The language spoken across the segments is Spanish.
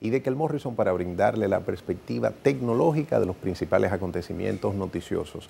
y de que el Morrison para brindarle la perspectiva tecnológica de los principales acontecimientos noticiosos.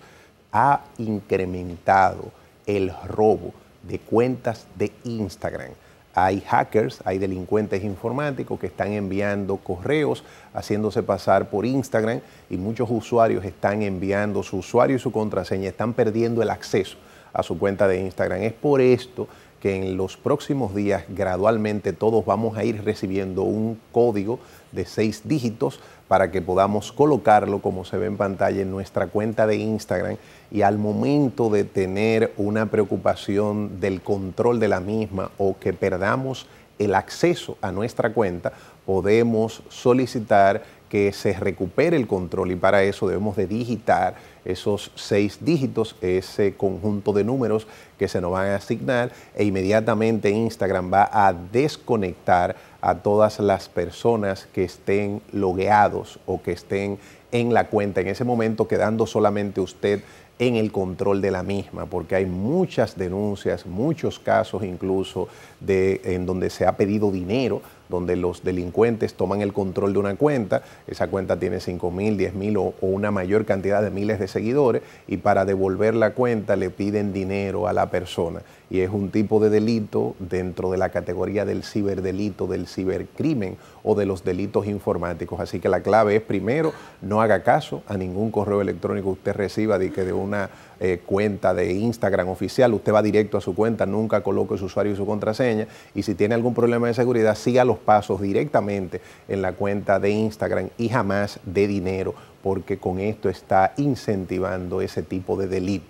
Ha incrementado el robo de cuentas de Instagram. Hay hackers, hay delincuentes informáticos que están enviando correos, haciéndose pasar por Instagram y muchos usuarios están enviando su usuario y su contraseña, están perdiendo el acceso a su cuenta de Instagram. Es por esto que en los próximos días gradualmente todos vamos a ir recibiendo un código de seis dígitos para que podamos colocarlo, como se ve en pantalla, en nuestra cuenta de Instagram y al momento de tener una preocupación del control de la misma o que perdamos el acceso a nuestra cuenta, podemos solicitar que se recupere el control y para eso debemos de digitar esos seis dígitos, ese conjunto de números que se nos van a asignar e inmediatamente Instagram va a desconectar a todas las personas que estén logueados o que estén en la cuenta, en ese momento quedando solamente usted en el control de la misma, porque hay muchas denuncias, muchos casos incluso de, en donde se ha pedido dinero, donde los delincuentes toman el control de una cuenta, esa cuenta tiene 5 mil, 10 mil o, o, una mayor cantidad de miles de seguidores, y para devolver la cuenta le piden dinero a la persona. Y es un tipo de delito dentro de la categoría del ciberdelito, del cibercrimen o de los delitos informáticos. Así que la clave es primero, no haga caso a ningún correo electrónico que usted reciba de que de una eh, cuenta de Instagram oficial, usted va directo a su cuenta, nunca coloque su usuario y su contraseña y si tiene algún problema de seguridad, siga los pasos directamente en la cuenta de Instagram y jamás de dinero, porque con esto está incentivando ese tipo de delito.